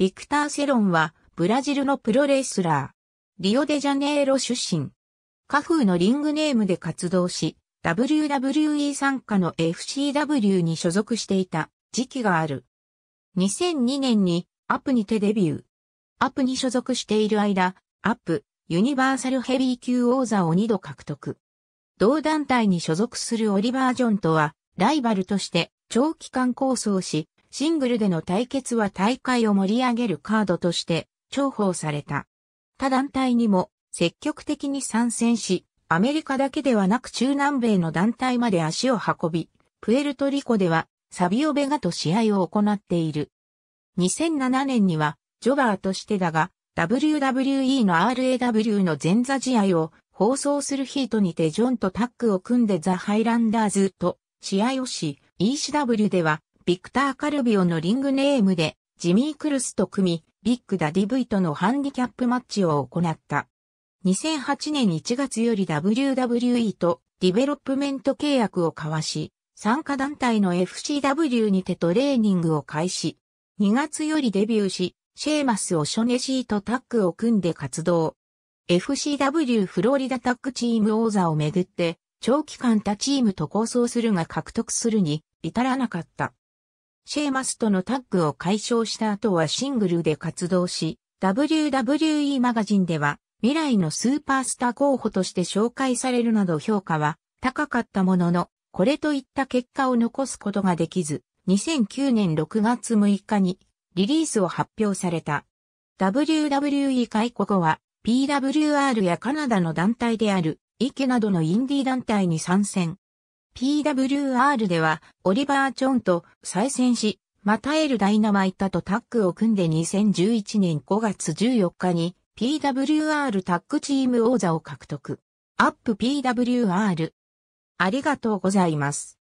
ビクター・セロンは、ブラジルのプロレスラー。リオデジャネイロ出身。カフーのリングネームで活動し、WWE 参加の FCW に所属していた時期がある。2002年にアップにてデビュー。アップに所属している間、アップ、ユニバーサルヘビー級王座を2度獲得。同団体に所属するオリバー・ジョンとは、ライバルとして長期間構想し、シングルでの対決は大会を盛り上げるカードとして重宝された。他団体にも積極的に参戦し、アメリカだけではなく中南米の団体まで足を運び、プエルトリコではサビオベガと試合を行っている。2007年にはジョバーとしてだが、WWE の RAW の前座試合を放送するヒートにてジョンとタッグを組んでザ・ハイランダーズと試合をし、ECW ではビクター・カルビオのリングネームで、ジミー・クルスと組み、ビッグダ・ディ・ブイとのハンディキャップマッチを行った。2008年1月より WWE とディベロップメント契約を交わし、参加団体の FCW にてトレーニングを開始。2月よりデビューし、シェーマス・オショネシーとタッグを組んで活動。FCW フロリダタッグチーム王座をめぐって、長期間他チームと構想するが獲得するに至らなかった。シェーマスとのタッグを解消した後はシングルで活動し、WWE マガジンでは未来のスーパースター候補として紹介されるなど評価は高かったものの、これといった結果を残すことができず、2009年6月6日にリリースを発表された。WWE 解雇後は PWR やカナダの団体である、イケなどのインディ団体に参戦。PWR では、オリバー・チョンと再戦し、またエル・ダイナマイタとタッグを組んで2011年5月14日に PWR タッグチーム王座を獲得。アップ PWR。ありがとうございます。